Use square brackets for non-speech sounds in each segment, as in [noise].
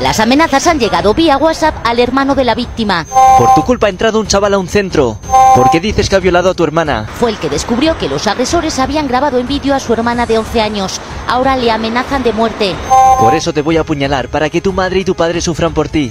Las amenazas han llegado vía WhatsApp al hermano de la víctima. Por tu culpa ha entrado un chaval a un centro. ¿Por qué dices que ha violado a tu hermana? Fue el que descubrió que los agresores habían grabado en vídeo a su hermana de 11 años. Ahora le amenazan de muerte. Por eso te voy a apuñalar, para que tu madre y tu padre sufran por ti.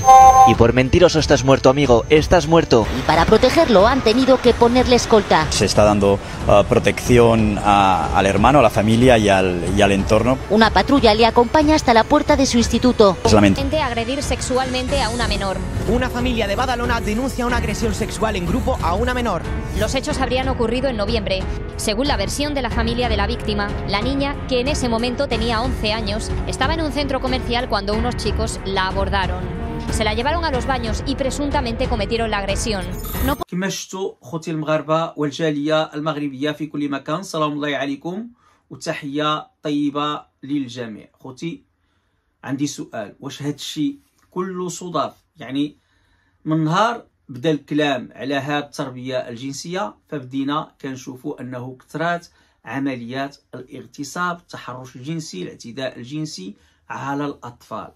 Y por mentiroso estás muerto, amigo, estás muerto. Y para protegerlo han tenido que ponerle escolta. Se está dando uh, protección al hermano, a la familia y al, entorno. Una patrulla le acompaña hasta la puerta de su instituto. lamentable agredir sexualmente a una menor. Una familia de Badalona denuncia una agresión sexual en grupo a una menor. Los hechos habrían ocurrido en noviembre. Según la versión de la familia de la víctima, la niña, que en ese momento tenía 11 años, estaba en un centro comercial cuando unos chicos la abordaron. Se la llevaron a los baños y presuntamente cometieron la agresión. No... كما شفتوا خوتي المغاربه والجاليه المغربيه في كل مكان سلام الله عليكم وتحيه طيبه للجميع خوتي عندي سؤال واش هذا الشيء كله صدف يعني من نهار بدا الكلام على هاد التربيه الجنسيه فبدينا كنشوفوا انه كثرات عمليات الاغتصاب التحرش الجنسي الاعتداء الجنسي على الاطفال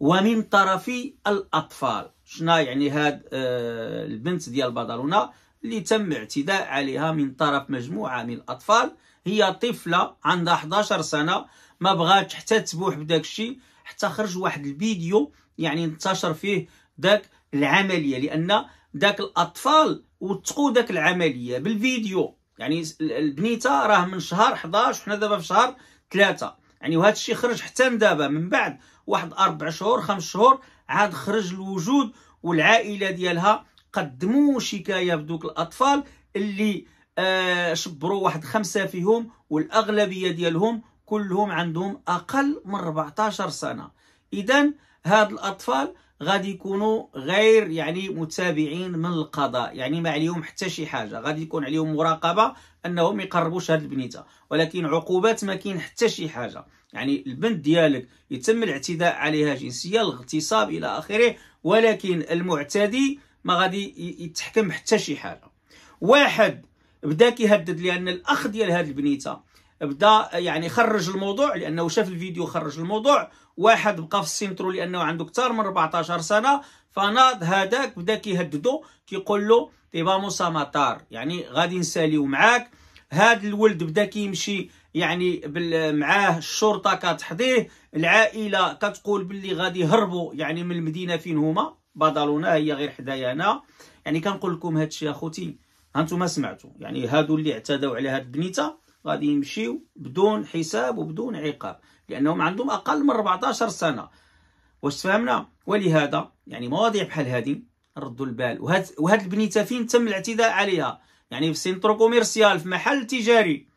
ومن طرف الأطفال شنا يعني هاد آه، البنت ديال برشلونة اللي تم اعتداء عليها من طرف مجموعة من الأطفال هي طفلة عندها 11 سنة ما بغاتش حتى تبوح بداك الشيء حتى خرج واحد الفيديو يعني انتشر فيه داك العملية لأن داك الأطفال وثقوا داك العملية بالفيديو يعني البنيته راه من شهر 11 وحنا دابا في شهر 3 يعني وهذا الشيء خرج حتى من دابا من بعد واحد اربع شهور خمس شهور عاد خرج الوجود والعائله ديالها قدموا شكايه بدوك الاطفال اللي آه شبروا واحد خمسه فيهم والاغلبيه ديالهم كلهم عندهم اقل من 14 سنه اذا هاد الاطفال غادي يكونوا غير يعني متابعين من القضاء يعني ما عليهم حتى شي حاجه غادي يكون عليهم مراقبه انهم يقربوا يقربوش هاد البنيته ولكن عقوبات ما كاين حتى شي حاجه يعني البنت ديالك يتم الاعتداء عليها جنسيا الاغتصاب الى اخره ولكن المعتدي ما غادي يتحكم حتى شي حاجه واحد بدا كيهدد لان الاخ ديال هاد البنيته بدا يعني خرج الموضوع لانه شاف الفيديو خرج الموضوع واحد بقى في السنترو لانه عنده اكثر من 14 سنه فناض هذاك بدا كيهددو كيقول له تيباموس مطار يعني غادي نساليو معاك هذا الولد بدا كيمشي يعني معاه الشرطه كتحضيه العائله كتقول باللي غادي يهربوا يعني من المدينه فين هما بادالونا هي غير حدايانا يعني كنقول لكم هادشي اخوتي هانتوما سمعتوا يعني هادو اللي اعتدوا على هاد البنيته غادي يمشيو بدون حساب وبدون عقاب لانهم عندهم اقل من 14 سنه واش فهمنا ولهذا يعني مواضيع بحال هذه ردوا البال وهاد وهاد البنيته فين تم الاعتداء عليها يعني في سنترو كوميرسيال في محل تجاري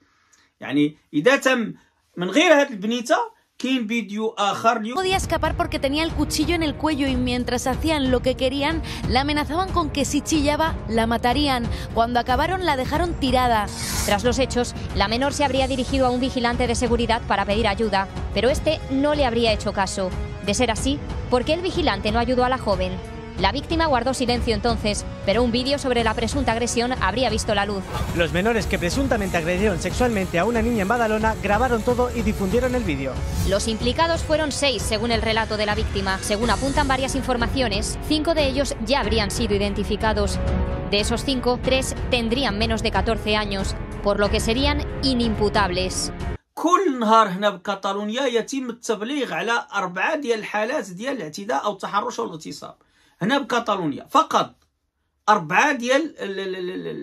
يعني اذا تم من غير هاد البنيته No podía escapar porque tenía el cuchillo en el cuello y mientras hacían lo que querían, la amenazaban con que si chillaba, la matarían. Cuando acabaron, la dejaron tirada. Tras los hechos, la menor se habría dirigido a un vigilante de seguridad para pedir ayuda, pero este no le habría hecho caso. De ser así, ¿por qué el vigilante no ayudó a la joven? La víctima guardó silencio entonces, pero un vídeo sobre la presunta agresión habría visto la luz. Los menores que presuntamente agredieron sexualmente a una niña en Badalona grabaron todo y difundieron el vídeo. Los implicados fueron seis, según el relato de la víctima. Según apuntan varias informaciones, cinco de ellos ya habrían sido identificados. De esos cinco, tres tendrían menos de 14 años, por lo que serían inimputables. هنا بكاتالونيا فقط أربعة ديال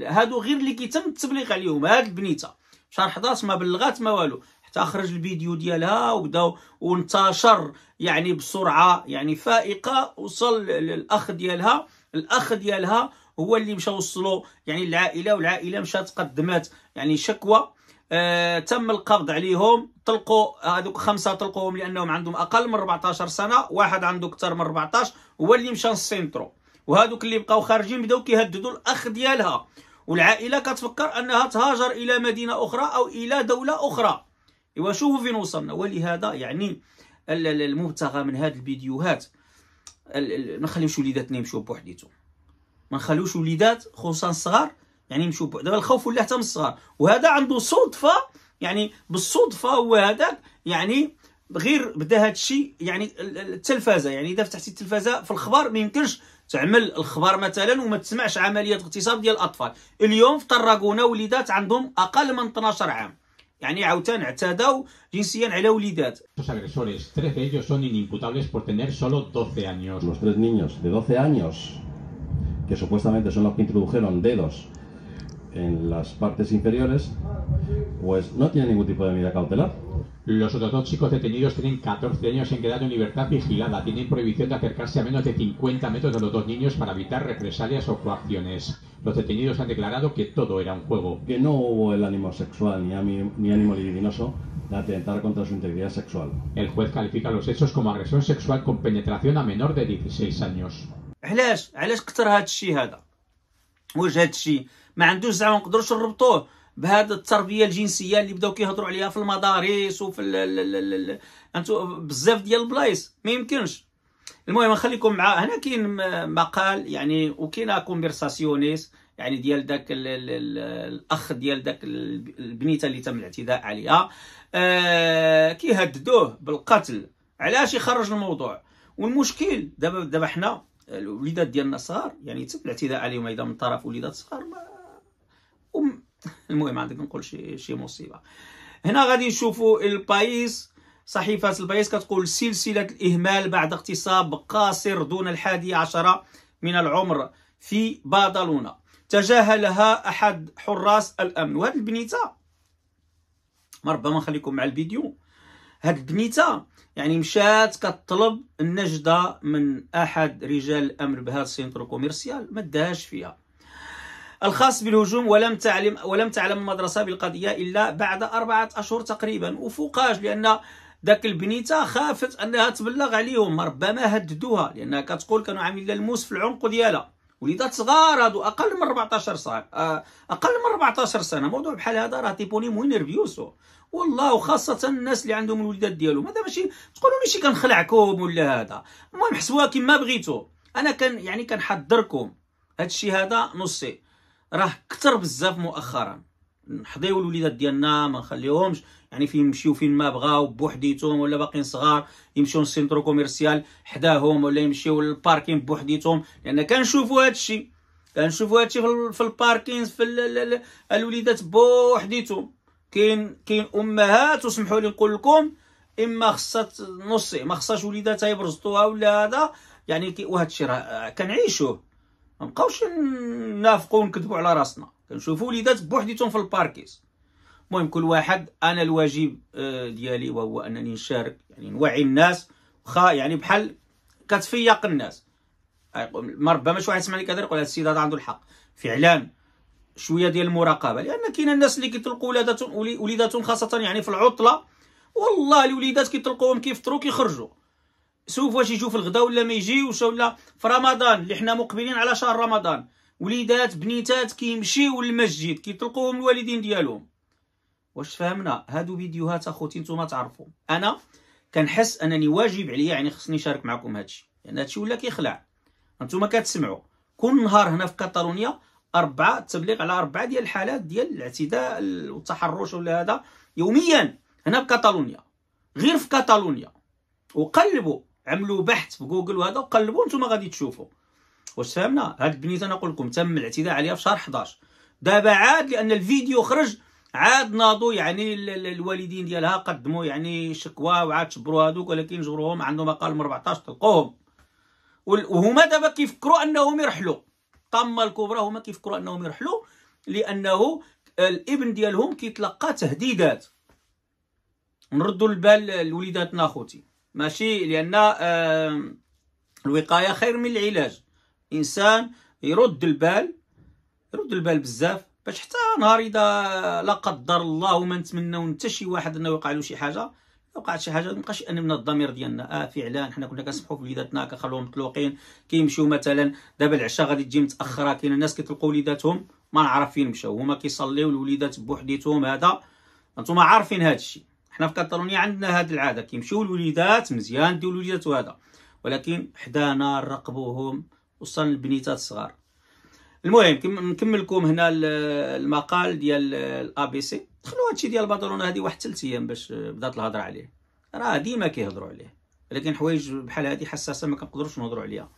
هادو غير اللي كيتم التبليغ عليهم هاد البنيته شهر 11 ما بلغات ما والو حتى خرج الفيديو ديالها وبدا وانتشر يعني بسرعه يعني فائقه وصل الاخ ديالها الاخ ديالها هو اللي مشى وصلو يعني العائله والعائله مشات قدمات يعني شكوى آه تم القبض عليهم طلقوا هذوك خمسه طلقوهم لانهم عندهم اقل من 14 سنه واحد عنده اكثر من 14 هو اللي مشى للسينترو وهذوك اللي بقاو خارجين بداو كيهددوا الاخ ديالها والعائله كتفكر انها تهاجر الى مدينه اخرى او الى دوله اخرى ايوا شوفوا فين وصلنا ولهذا يعني المبتغى من هاد الفيديوهات ما نخليوش وليداتنا يمشيو بوحديتهم ما نخليوش وليدات خصوصا الصغار يعني يمشيو دابا الخوف ولا حتى من الصغار وهذا عنده صدفه يعني بالصدفه هو هذاك يعني غير بدا هذا الشيء يعني التلفازه يعني اذا فتحتي التلفازه في الخبر ما يمكنش تعمل الخبر مثلا وما تسمعش عمليه اغتصاب ديال الاطفال اليوم في طراقونه وليدات عندهم اقل من 12 عام يعني عاوتاني اعتدوا جنسيا على وليدات. Los agresores, 13 de ellos son inimputables por tener solo 12 años. Los tres niños de 12 años, que supuestamente son los que introdujeron dedos en las partes inferiores, pues no tienen ningún tipo de medida cautelar. Los chicos detenidos tienen 14 años y han quedado en libertad vigilada. Tienen prohibición de acercarse a menos de 50 metros de los dos niños para evitar represalias o coacciones. Los detenidos han declarado que todo era un juego. Que no hubo el ánimo sexual ni, ánimo, ni ánimo libidinoso de atentar contra su integridad sexual. El juez califica los hechos como agresión sexual con penetración a menor de 16 años. ¿Por qué shi بهذه التربيه الجنسيه اللي بداو كيهضروا عليها في المدارس وفي انتو بزاف ديال البلايص ما يمكنش المهم نخليكم مع هنا كاين مقال يعني وكاين كونفرساسيونيس يعني ديال داك الاخ ديال داك البنيته اللي تم الاعتداء عليها آه كيهددوه بالقتل علاش يخرج الموضوع والمشكل دابا دابا حنا الوليدات ديالنا صغار يعني تم الاعتداء عليهم ايضا من طرف وليدات صغار المهم عندك نقول شي شي مصيبه هنا غادي نشوفوا البايس صحيفه البايس كتقول سلسله الاهمال بعد اغتصاب قاصر دون الحادي عشر من العمر في بادالونا تجاهلها احد حراس الامن وهاد البنيته ربما نخليكم مع الفيديو هاد البنيته يعني مشات كطلب النجده من احد رجال الامن بهذا السنتر كوميرسيال ما داهاش فيها الخاص بالهجوم ولم تعلم ولم تعلم المدرسة بالقضية إلا بعد أربعة أشهر تقريبا وفوقاش لأن ذاك البنيته خافت انها تبلغ عليهم ربما هددوها لانها كتقول كانوا عاملين الموس في العنق ديالها وليدات صغار هادو اقل من 14 سنه آه، اقل من 14 سنه موضوع بحال هذا راه تيبوني مو نيرفيوسو والله وخاصة الناس اللي عندهم الوليدات ديالهم هذا ماشي تقولوا لي شي كنخلعكم ولا هذا المهم حسوها كما بغيتو انا كان يعني كنحضركم هذا الشيء هذا نصي راه كثر بزاف مؤخرا نحضيو الوليدات ديالنا ما نخليهمش يعني فين يمشيو فين ما بغاو بوحديتهم ولا باقيين صغار يمشيو للسنترو كوميرسيال حداهم ولا يمشيو للباركين بوحديتهم لان كنشوفوا هادشي كنشوفوا هادشي في الباركين في الوليدات بوحديتهم كاين كاين امهات وسمحوا لي نقول لكم اما خصها نصي ما خصهاش وليداتها يبرزطوها ولا هذا يعني وهذا الشيء راه كنعيشوه مابقاوش نافقو نافقوا ونكذبوا على راسنا كنشوفوا وليدات بوحديتهم في الباركيز المهم كل واحد انا الواجب آه، ديالي وهو انني نشارك يعني نوعي الناس وخا يعني بحال كتفيق الناس ما ربما شي واحد يسمعني كهضر يقول هذا السيد هذا عنده الحق فعلا شويه ديال المراقبه لان كاين الناس اللي كيطلقوا ولاداتهم وليداتهم خاصه يعني في العطله والله الوليدات كيطلقوهم كيفطروا كيخرجوا شوف واش يجوا في الغدا ولا ما يجيوش ولا في رمضان اللي حنا مقبلين على شهر رمضان وليدات بنيتات كيمشيو للمسجد كيطلقوهم الوالدين ديالهم واش فهمنا هادو فيديوهات اخوتي نتوما تعرفوا انا كنحس انني واجب عليا يعني خصني نشارك معكم هادشي لان يعني هادشي ولا كيخلع نتوما كتسمعوا كل نهار هنا في كاتالونيا أربعة تبليغ على أربعة ديال الحالات ديال الاعتداء والتحرش ولا هذا يوميا هنا في كاتالونيا غير في كاتالونيا وقلبوا عملوا بحث في جوجل وهذا وقلبوا نتوما غادي تشوفوا واش فهمنا هاد البنيته نقول لكم تم الاعتداء عليها في شهر 11 دابا عاد لان الفيديو خرج عاد ناضوا يعني الوالدين ديالها قدموا يعني شكوى وعاد شبروا هذوك ولكن جبروهم عندهم اقل 14 طلقوهم وهما دابا كيفكروا انهم يرحلوا طم الكبرى هما كيفكروا انهم يرحلوا لانه الابن ديالهم كيتلقى تهديدات نردوا البال لوليداتنا اخوتي ماشي لان الوقايه خير من العلاج انسان يرد البال يرد البال بزاف باش حتى نهار اذا لا قدر الله وما نتمنوا حتى شي واحد انه يوقع له شي حاجه وقعت شي حاجه مابقاش من الضمير ديالنا اه فعلا حنا كنا كنسمحوا في وليداتنا كنخلوهم مطلوقين كيمشيو مثلا دابا العشاء غادي تجي متاخره كاين الناس كيطلقوا وليداتهم ما نعرف فين مشاو هما كيصليو الوليدات بوحديتهم هذا انتم عارفين هذا الشيء حنا في كاتالونيا عندنا هذه العاده كيمشيو الوليدات مزيان نديو الوليدات وهذا ولكن حدانا نراقبوهم وصلنا البنيتات الصغار المهم نكمل لكم هنا المقال ديال بي سي دخلوا هادشي ديال برشلونه هذه واحد ثلاث ايام باش بدات الهضره عليه راه ديما كيهضروا عليه ولكن حوايج بحال هذه حساسه ما كنقدروش نهضروا عليها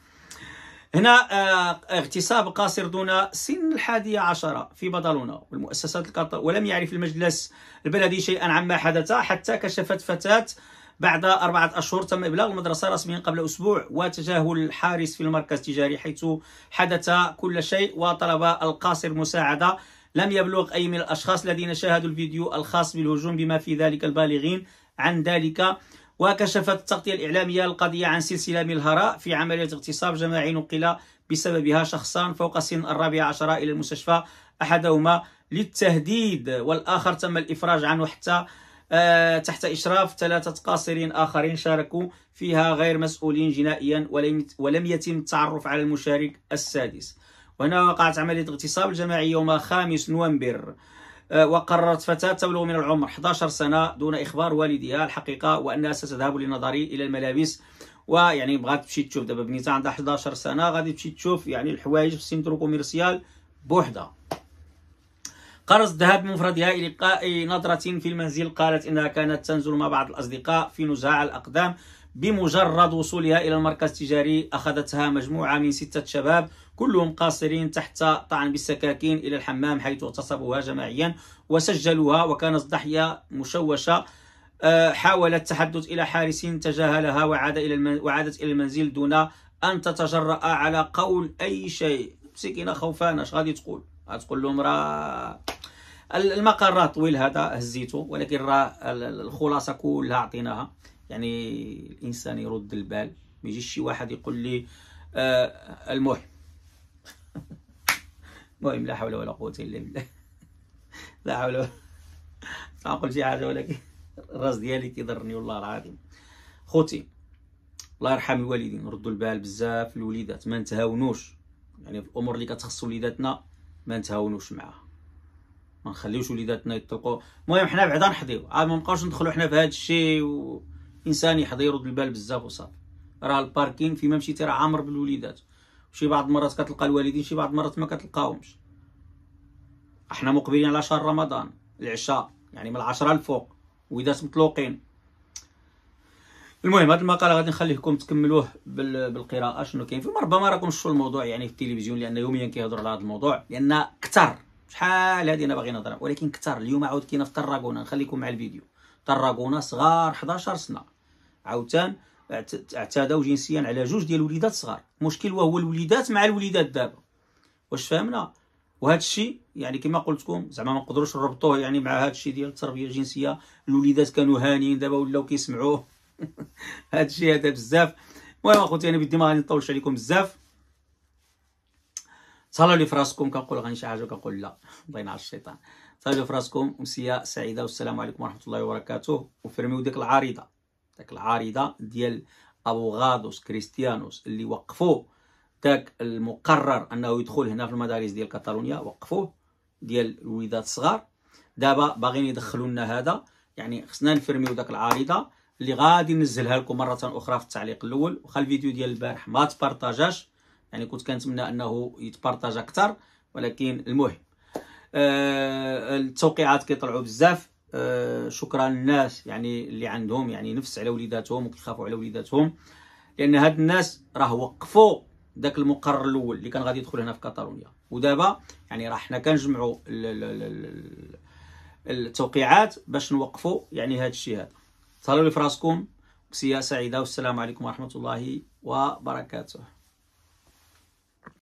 هنا آه، اغتصاب قاصر دون سن الحادية عشرة في بدلونة والمؤسسات القطر ولم يعرف المجلس البلدي شيئا عما حدث حتى كشفت فتاة بعد أربعة أشهر تم إبلاغ المدرسة رسميا قبل أسبوع وتجاهل الحارس في المركز التجاري حيث حدث كل شيء وطلب القاصر مساعدة لم يبلغ أي من الأشخاص الذين شاهدوا الفيديو الخاص بالهجوم بما في ذلك البالغين عن ذلك وكشفت التغطية الإعلامية القضية عن سلسلة من الهراء في عملية اغتصاب جماعي نقل بسببها شخصان فوق سن الرابعة عشرة إلى المستشفى أحدهما للتهديد والآخر تم الإفراج عنه حتى آه، تحت إشراف ثلاثة قاصرين آخرين شاركوا فيها غير مسؤولين جنائيا ولم يتم التعرف على المشارك السادس وهنا وقعت عملية اغتصاب الجماعي يوم 5 نوفمبر آه، وقررت فتاة تبلغ من العمر 11 سنة دون إخبار والديها الحقيقة وأنها ستذهب لنظري إلى الملابس ويعني بغات تمشي تشوف دابا بنيتها عندها 11 سنة غادي تمشي تشوف يعني الحوايج في سنترو كوميرسيال بوحدها قررت الذهاب بمفردها إلى لقاء نظرة في المنزل قالت إنها كانت تنزل مع بعض الأصدقاء في نزاع الأقدام بمجرد وصولها إلى المركز التجاري أخذتها مجموعة من ستة شباب كلهم قاصرين تحت طعن بالسكاكين إلى الحمام حيث اغتصبوها جماعيا وسجلوها وكانت ضحية مشوشة آه، حاول التحدث إلى حارس تجاهلها وعاد إلى وعادت إلى المنزل دون أن تتجرأ على قول أي شيء مسكينة خوفانة اش غادي تقول غتقول لهم راه المقر راه طويل هذا هزيته ولكن راه الخلاصة كلها عطيناها يعني الانسان يرد البال ما يجيش شي واحد يقول لي آه المهم [laughs] المهم لا حول ولا قوه الا بالله [laughs] لا حول ولا نقول شي حاجه ولكن الراس ديالي كيضرني والله العظيم خوتي الله يرحم الوالدين ردوا البال بزاف الوليدات ما نتهاونوش يعني في الامور اللي كتخص وليداتنا ما نتهاونوش معاها ما نخليوش وليداتنا يطلقوا المهم حنا بعدا نحضيو عاد آه، ما نبقاوش ندخلوا حنا في هذا الشيء و... انسان يحضر يرد البال بزاف وصافي راه الباركين فيما مشيتي راه عامر بالوليدات شي بعض المرات كتلقى الوالدين شي بعض المرات ما كتلقاهمش احنا مقبلين على شهر رمضان العشاء يعني من العشرة الفوق ودات مطلوقين المهم هذا المقال غادي نخليكم تكملوه بالقراءه شنو كاين فيه ربما راكم شفتوا الموضوع يعني في التلفزيون لان يوميا كيهضروا على هذا الموضوع لان كثر شحال هذه انا باغي نهضر ولكن كثر اليوم عاود كاينه في طراكونه نخليكم مع الفيديو طراكونه صغار 11 سنه عاوتان اعتادوا جنسيا على جوج ديال الوليدات صغار مشكل وهو الوليدات مع الوليدات دابا واش فهمنا وهذا الشيء يعني كما قلت لكم زعما ما نقدروش نربطوه يعني مع هذا الشيء ديال التربيه الجنسيه الوليدات كانوا هانيين دابا ولاو كيسمعوه [laughs] هذا الشيء هذا بزاف المهم اخوتي انا بدي ما غادي نطولش عليكم بزاف صلوا لي فراسكم كنقول غني شي حاجه كنقول لا الله ينعس الشيطان صلوا لي فراسكم امسيه سعيده والسلام عليكم ورحمه الله وبركاته وفرميو ديك العارضه داك العارضه ديال ابوغادوس كريستيانوس اللي وقفوه داك المقرر انه يدخل هنا في المدارس ديال كاتالونيا وقفوه ديال الوليدات الصغار دابا باغيين يدخلوا لنا هذا يعني خصنا نفرميو داك العارضه اللي غادي ننزلها لكم مره اخرى في التعليق الاول واخا الفيديو ديال البارح ما تبارطاجاش يعني كنت كنتمنى انه يتبارطاج اكثر ولكن المهم آه التوقيعات كيطلعوا بزاف آه، شكرا للناس يعني اللي عندهم يعني نفس على وليداتهم وكيخافوا على وليداتهم لان هاد الناس راه وقفوا ذاك المقرر الاول اللي كان غادي يدخل هنا في كاتالونيا ودابا يعني راه حنا كنجمعوا التوقيعات باش نوقفوا يعني هاد الشيء هذا تهلاو لي فراسكم سياسه سعيده والسلام عليكم ورحمه الله وبركاته